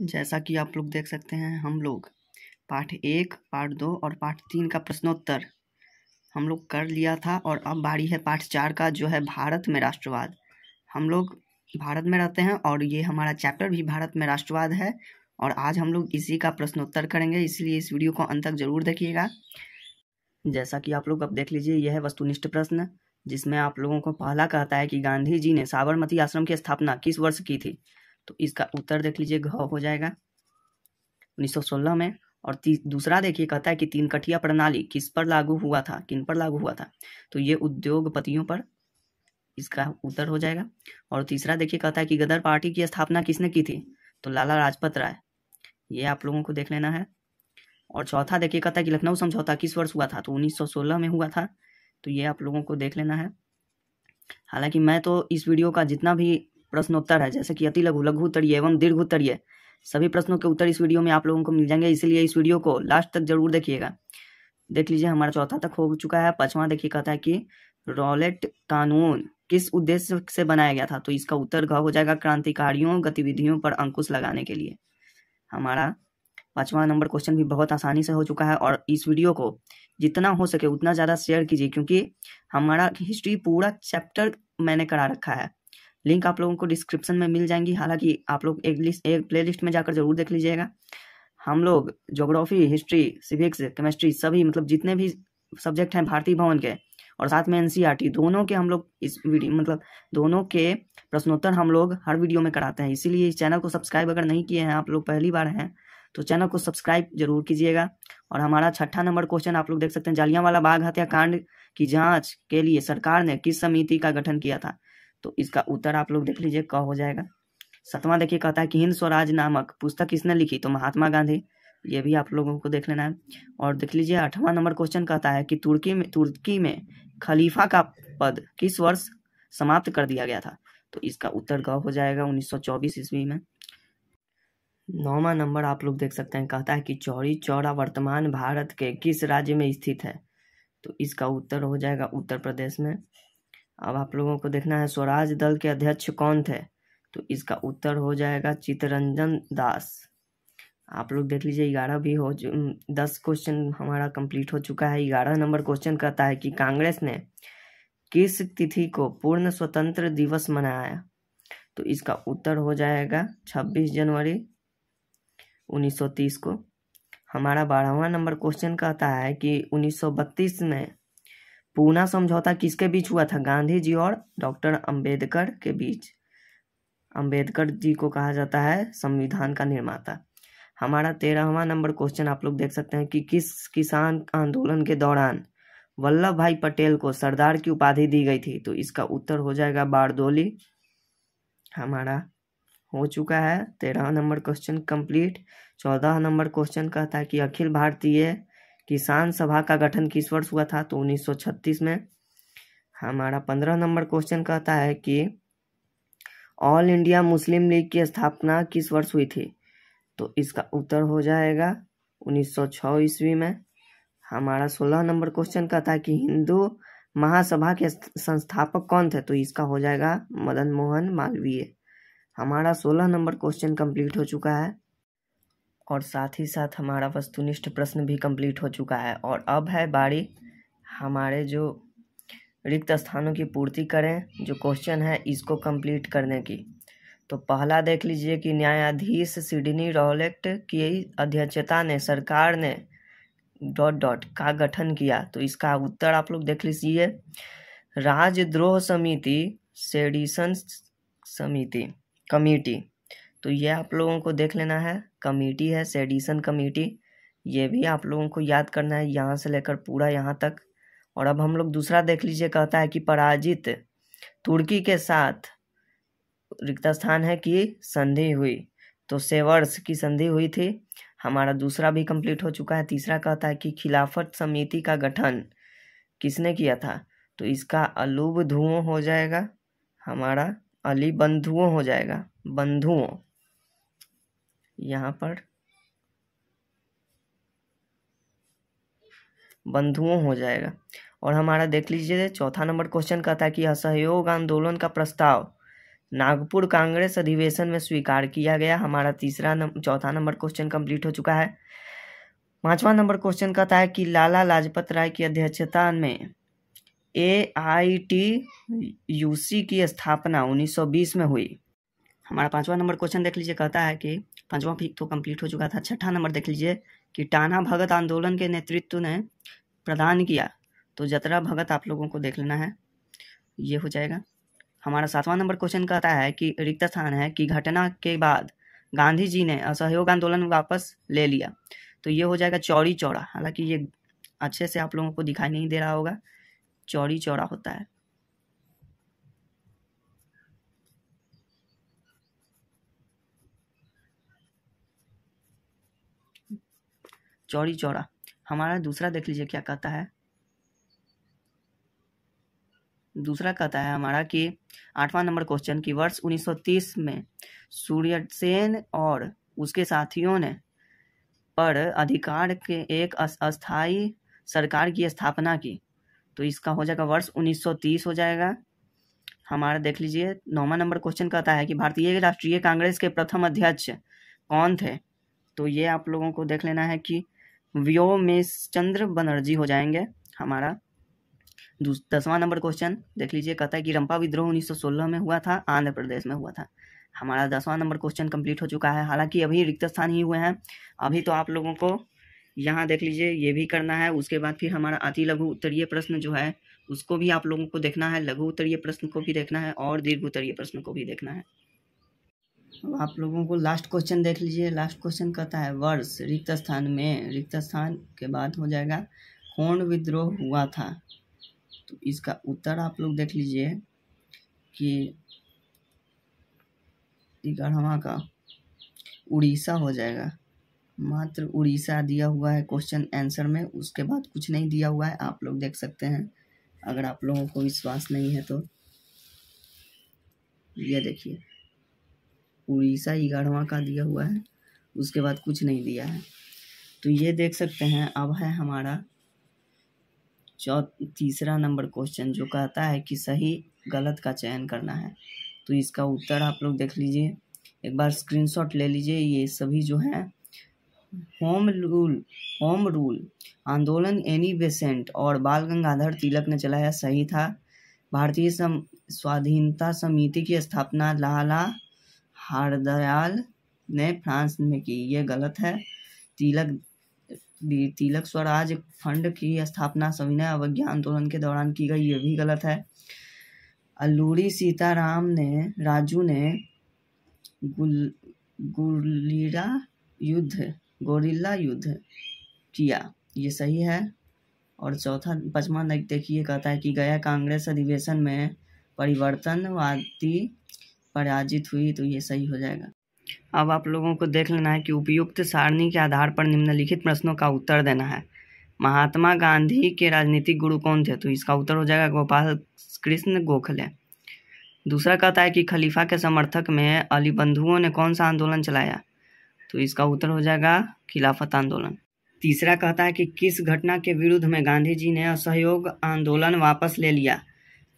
जैसा कि आप लोग देख सकते हैं हम लोग पाठ एक पाठ दो और पाठ तीन का प्रश्नोत्तर हम लोग कर लिया था और अब बारी है पाठ चार का जो है भारत में राष्ट्रवाद हम लोग भारत में रहते हैं और ये हमारा चैप्टर भी भारत में राष्ट्रवाद है और आज हम लोग इसी का प्रश्नोत्तर करेंगे इसलिए इस वीडियो को अंत तक जरूर देखिएगा जैसा कि आप लोग अब देख लीजिए यह है वस्तुनिष्ठ प्रश्न जिसमें आप लोगों को पहला कहता है कि गांधी जी ने साबरमती आश्रम की स्थापना किस वर्ष की थी तो इसका उत्तर देख लीजिए घ हो जाएगा 1916 में और दूसरा देखिए कहता है कि तीन कठिया प्रणाली किस पर लागू हुआ था किन पर लागू हुआ था तो ये उद्योगपतियों पर इसका उत्तर हो जाएगा और तीसरा देखिए कहता है कि गदर पार्टी की स्थापना किसने की थी तो लाला लाजपत राय ये आप लोगों को देख लेना है और चौथा देखिए कहता है कि लखनऊ समझौता किस वर्ष हुआ था तो 1916 में हुआ था तो ये आप लोगों को देख लेना है हालांकि मैं तो इस वीडियो का जितना भी प्रश्नोत्तर है जैसे कि अति लघु लघु उत्तरीय एवं दीर्घ उत्तरीय सभी प्रश्नों के उत्तर इस वीडियो में आप लोगों को मिल जाएंगे इसलिए इस वीडियो को लास्ट तक जरूर देखिएगा देख लीजिए हमारा चौथा तक हो चुका है पांचवा देखिए कहता है कि रॉलेट कानून किस उद्देश्य से बनाया गया था तो इसका उत्तर घ हो जाएगा क्रांतिकारियों गतिविधियों पर अंकुश लगाने के लिए हमारा पाँचवा नंबर क्वेश्चन भी बहुत आसानी से हो चुका है और इस वीडियो को जितना हो सके उतना ज़्यादा शेयर कीजिए क्योंकि हमारा हिस्ट्री पूरा चैप्टर मैंने करा रखा है लिंक आप लोगों को डिस्क्रिप्शन में मिल जाएंगी हालांकि आप लोग एक लिस्ट एक प्ले लिस्ट में जाकर जरूर देख लीजिएगा हम लोग जोग्राफी हिस्ट्री सिविक्स केमिस्ट्री सभी मतलब जितने भी सब्जेक्ट हैं भारतीय भवन के और साथ में एनसीईआरटी e दोनों के हम लोग इस वीडियो मतलब दोनों के प्रश्नोत्तर हम लोग हर वीडियो में कराते हैं इसीलिए इस चैनल को सब्सक्राइब अगर नहीं किए हैं आप लोग पहली बार हैं तो चैनल को सब्सक्राइब जरूर कीजिएगा और हमारा छठा नंबर क्वेश्चन आप लोग देख सकते हैं जालियांवाला बाग हत्याकांड की जांच के लिए सरकार ने किस समिति का गठन किया था तो इसका उत्तर आप लोग देख लीजिए क हो जाएगा सतवां देखिए कहता है कि हिंद स्वराज नामक पुस्तक किसने लिखी तो महात्मा गांधी ये भी आप लोगों को देख लेना है और देख लीजिए आठवां नंबर क्वेश्चन कहता है कि तुर्की में तुर्की में खलीफा का पद किस वर्ष समाप्त कर दिया गया था तो इसका उत्तर ग हो जाएगा 1924 ईस्वी में नौवा नंबर आप लोग देख सकते हैं कहता है कि चौरी चौरा वर्तमान भारत के किस राज्य में स्थित है तो इसका उत्तर हो जाएगा उत्तर प्रदेश में अब आप लोगों को देखना है स्वराज दल के अध्यक्ष कौन थे तो इसका उत्तर हो जाएगा चितरंजन दास आप लोग देख लीजिए ग्यारह भी हो दस क्वेश्चन हमारा कंप्लीट हो चुका है ग्यारह नंबर क्वेश्चन कहता है कि कांग्रेस ने किस तिथि को पूर्ण स्वतंत्र दिवस मनाया तो इसका उत्तर हो जाएगा छब्बीस जनवरी 1930 को हमारा बारहवा नंबर क्वेश्चन कहता है कि 1932 में पूना समझौता किसके बीच हुआ था गांधी जी और डॉक्टर अंबेडकर के बीच अंबेडकर जी को कहा जाता है संविधान का निर्माता हमारा तेरहवा नंबर क्वेश्चन आप लोग देख सकते हैं कि किस किसान आंदोलन के दौरान वल्लभ भाई पटेल को सरदार की उपाधि दी गई थी तो इसका उत्तर हो जाएगा बारदोली हमारा हो चुका है तेरह नंबर क्वेश्चन कंप्लीट चौदह नंबर क्वेश्चन कहता है कि अखिल भारतीय किसान सभा का गठन किस वर्ष हुआ था तो 1936 में हमारा पंद्रह नंबर क्वेश्चन कहता है कि ऑल इंडिया मुस्लिम लीग की स्थापना किस वर्ष हुई थी तो इसका उत्तर हो जाएगा 1906 ईस्वी में हमारा सोलह नंबर क्वेश्चन कहता है कि हिंदू महासभा के संस्थापक कौन थे तो इसका हो जाएगा मदन मोहन मालवीय हमारा सोलह नंबर क्वेश्चन कंप्लीट हो चुका है और साथ ही साथ हमारा वस्तुनिष्ठ प्रश्न भी कंप्लीट हो चुका है और अब है बारी हमारे जो रिक्त स्थानों की पूर्ति करें जो क्वेश्चन है इसको कंप्लीट करने की तो पहला देख लीजिए कि न्यायाधीश सिडनी रॉलेक्ट की अध्यक्षता ने सरकार ने डॉट डॉट का गठन किया तो इसका उत्तर आप लोग देख लीजिए राजद्रोह समिति सेडिशन समिति कमेटी तो ये आप लोगों को देख लेना है कमेटी है सेडिसन कमेटी ये भी आप लोगों को याद करना है यहाँ से लेकर पूरा यहाँ तक और अब हम लोग दूसरा देख लीजिए कहता है कि पराजित तुर्की के साथ रिक्त स्थान है कि संधि हुई तो सेवर्स की संधि हुई थी हमारा दूसरा भी कंप्लीट हो चुका है तीसरा कहता है कि खिलाफत समिति का गठन किसने किया था तो इसका अलूब धुओं हो जाएगा हमारा अली बंधुओं हो जाएगा बंधुओं यहाँ पर बंधुओं हो जाएगा और हमारा देख लीजिए चौथा नंबर क्वेश्चन का था कि असहयोग आंदोलन का प्रस्ताव नागपुर कांग्रेस अधिवेशन में स्वीकार किया गया हमारा तीसरा नंबर चौथा नंबर क्वेश्चन कंप्लीट हो चुका है पांचवा नंबर क्वेश्चन का था कि लाला लाजपत राय की अध्यक्षता में ए आई टी यू सी की स्थापना 1920 में हुई हमारा पाँचवा नंबर क्वेश्चन देख लीजिए कहता है कि पाँचवा भी तो कंप्लीट हो चुका था छठा नंबर देख लीजिए कि टाना भगत आंदोलन के नेतृत्व ने प्रदान किया तो जतरा भगत आप लोगों को देख लेना है ये हो जाएगा हमारा सातवां नंबर क्वेश्चन कहता है कि रिक्त स्थान है कि घटना के बाद गांधी जी ने असहयोग आंदोलन वापस ले लिया तो ये हो जाएगा चौड़ी चौड़ा हालांकि ये अच्छे से आप लोगों को दिखाई नहीं दे रहा होगा चौड़ी चौड़ा होता है चौड़ी चौड़ा हमारा दूसरा देख लीजिए क्या कहता है दूसरा कहता है हमारा कि आठवां नंबर क्वेश्चन कि वर्ष 1930 में सूर्यसेन और उसके साथियों ने पर अधिकार के एक अस्थाई सरकार की स्थापना की तो इसका हो जाएगा वर्ष 1930 हो जाएगा हमारा देख लीजिए नौवा नंबर क्वेश्चन कहता है कि भारतीय राष्ट्रीय कांग्रेस के प्रथम अध्यक्ष कौन थे तो ये आप लोगों को देख लेना है कि व्योमेश चंद्र बनर्जी हो जाएंगे हमारा दसवां नंबर क्वेश्चन देख लीजिए कहता है कि रंपा विद्रोह 1916 में हुआ था आंध्र प्रदेश में हुआ था हमारा दसवां नंबर क्वेश्चन कंप्लीट हो चुका है हालांकि अभी रिक्त स्थान ही हुए हैं अभी तो आप लोगों को यहाँ देख लीजिए ये भी करना है उसके बाद फिर हमारा अति लघु उत्तरीय प्रश्न जो है उसको भी आप लोगों को देखना है लघु उत्तरीय प्रश्न को भी देखना है और दीर्घ उत्तरीय प्रश्न को भी देखना है आप लोगों को लास्ट क्वेश्चन देख लीजिए लास्ट क्वेश्चन कहता है वर्ष रिक्त स्थान में रिक्त स्थान के बाद हो जाएगा कौन विद्रोह हुआ था तो इसका उत्तर आप लोग देख लीजिए कि ग्यारहवा का उड़ीसा हो जाएगा मात्र उड़ीसा दिया हुआ है क्वेश्चन आंसर में उसके बाद कुछ नहीं दिया हुआ है आप लोग देख सकते हैं अगर आप लोगों को विश्वास नहीं है तो ये देखिए उड़ीसा ग्यारहवा का दिया हुआ है उसके बाद कुछ नहीं दिया है तो ये देख सकते हैं अब है हमारा चौ तीसरा नंबर क्वेश्चन जो कहता है कि सही गलत का चयन करना है तो इसका उत्तर आप लोग देख लीजिए एक बार स्क्रीनशॉट ले लीजिए ये सभी जो हैं होम रूल होम रूल आंदोलन एनी बेसेंट और बाल गंगाधर तिलक ने चलाया सही था भारतीय सम, स्वाधीनता समिति की स्थापना लाला हरदयाल ने फ्रांस में की ये गलत है तिलक तिलक स्वराज फंड की स्थापना सविनय अवज्ञा आंदोलन के दौरान की गई ये भी गलत है अल्लूरी सीताराम ने राजू ने गुल युद्ध गोरिल्ला युद्ध किया ये सही है और चौथा पचमा देखिए कहता है कि गया कांग्रेस अधिवेशन में परिवर्तनवादी पराजित हुई तो ये सही हो जाएगा अब आप लोगों को देख लेना है कि उपयुक्त सारणी के आधार पर निम्नलिखित प्रश्नों का उत्तर देना है महात्मा गांधी के राजनीतिक गुरु कौन थे तो इसका उत्तर हो जाएगा गोपाल कृष्ण गोखले दूसरा कहता है कि खलीफा के समर्थक में अली बंधुओं ने कौन सा आंदोलन चलाया तो इसका उत्तर हो जाएगा खिलाफत आंदोलन तीसरा कहता है कि किस घटना के विरुद्ध में गांधी जी ने असहयोग आंदोलन वापस ले लिया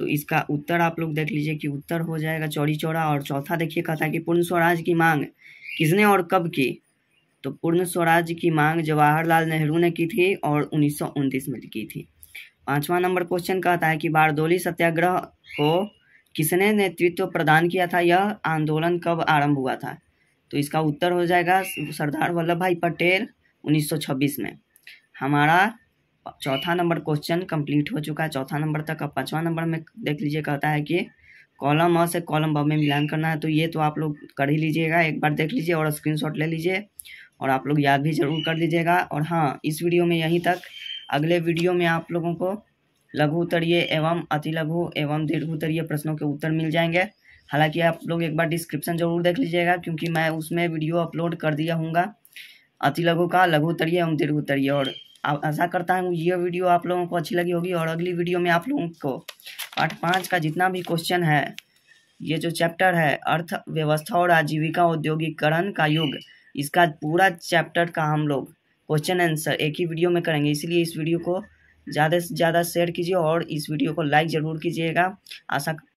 तो इसका उत्तर आप लोग देख लीजिए कि उत्तर हो जाएगा चौड़ी चौड़ा और चौथा देखिए कहा था कि पूर्ण स्वराज की मांग किसने और कब की तो पूर्ण स्वराज की मांग जवाहरलाल नेहरू ने की थी और उन्नीस में की थी पांचवा नंबर क्वेश्चन कहता है कि बारदोली सत्याग्रह को किसने नेतृत्व प्रदान किया था यह आंदोलन कब आरंभ हुआ था तो इसका उत्तर हो जाएगा सरदार वल्लभ भाई पटेल 1926 में हमारा चौथा नंबर क्वेश्चन कंप्लीट हो चुका है चौथा नंबर तक अब पाँचवा नंबर में देख लीजिए कहता है कि कॉलम और से कॉलम ब में मिलान करना है तो ये तो आप लोग कर ही लीजिएगा एक बार देख लीजिए और स्क्रीनशॉट ले लीजिए और आप लोग याद भी जरूर कर लीजिएगा और हाँ इस वीडियो में यहीं तक अगले वीडियो में आप लोगों को लघु उत्तरीय एवं अति लघु एवं दीर्घ उत्तरीय प्रश्नों के उत्तर मिल जाएंगे हालांकि आप लोग एक बार डिस्क्रिप्शन जरूर देख लीजिएगा क्योंकि मैं उसमें वीडियो अपलोड कर दिया हूँगा अति लघु का लघु उत्तरीय एवं दीर्घ उत्तरीय और आशा करता हूँ ये वीडियो आप लोगों को अच्छी लगी होगी और अगली वीडियो में आप लोगों को पार्ट पाँच का जितना भी क्वेश्चन है ये जो चैप्टर है अर्थव्यवस्था और आजीविका औद्योगिकरण का युग इसका पूरा चैप्टर का हम लोग क्वेश्चन आंसर एक ही वीडियो में करेंगे इसलिए इस वीडियो को ज़्यादा से ज़्यादा शेयर कीजिए और इस वीडियो को लाइक ज़रूर कीजिएगा आशा